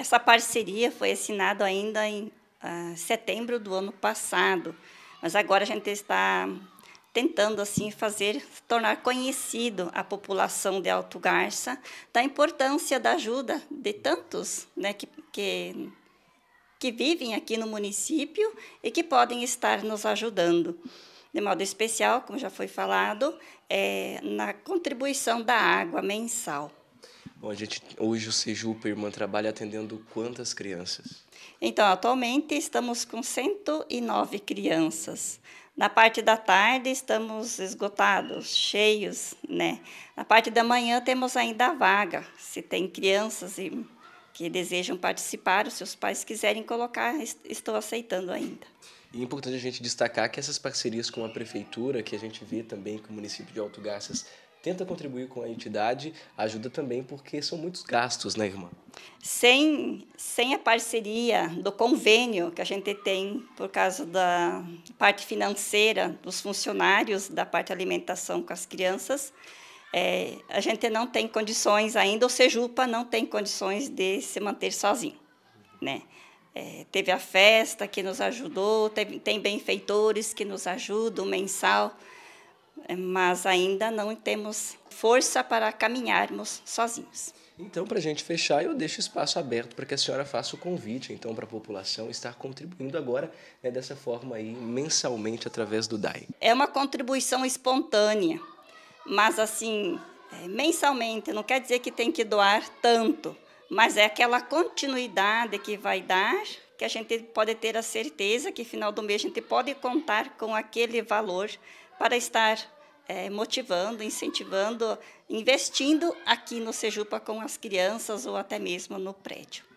Essa parceria foi assinada ainda em uh, setembro do ano passado, mas agora a gente está tentando assim fazer tornar conhecido a população de Alto Garça da importância da ajuda de tantos, né, que, que que vivem aqui no município e que podem estar nos ajudando. De modo especial, como já foi falado, é, na contribuição da água mensal. Bom, a gente hoje o Sejupa Irmã trabalha atendendo quantas crianças? Então, atualmente estamos com 109 crianças. Na parte da tarde estamos esgotados, cheios, né? Na parte da manhã temos ainda a vaga. Se tem crianças e que desejam participar, os seus pais quiserem colocar, estou aceitando ainda. E é importante a gente destacar que essas parcerias com a prefeitura, que a gente vê também com o município de Alto Garças tenta contribuir com a entidade, ajuda também porque são muitos gastos, né, irmã? Sem, sem a parceria do convênio que a gente tem por causa da parte financeira dos funcionários, da parte alimentação com as crianças, é, a gente não tem condições ainda, o Sejupa não tem condições de se manter sozinho, né? É, teve a festa que nos ajudou, teve, tem benfeitores que nos ajudam, mensal, é, mas ainda não temos força para caminharmos sozinhos. Então, para a gente fechar, eu deixo espaço aberto para que a senhora faça o convite, então, para a população estar contribuindo agora né, dessa forma aí, mensalmente, através do DAI. É uma contribuição espontânea, mas assim, é, mensalmente, não quer dizer que tem que doar tanto, mas é aquela continuidade que vai dar, que a gente pode ter a certeza que final do mês a gente pode contar com aquele valor para estar é, motivando, incentivando, investindo aqui no Sejupa com as crianças ou até mesmo no prédio.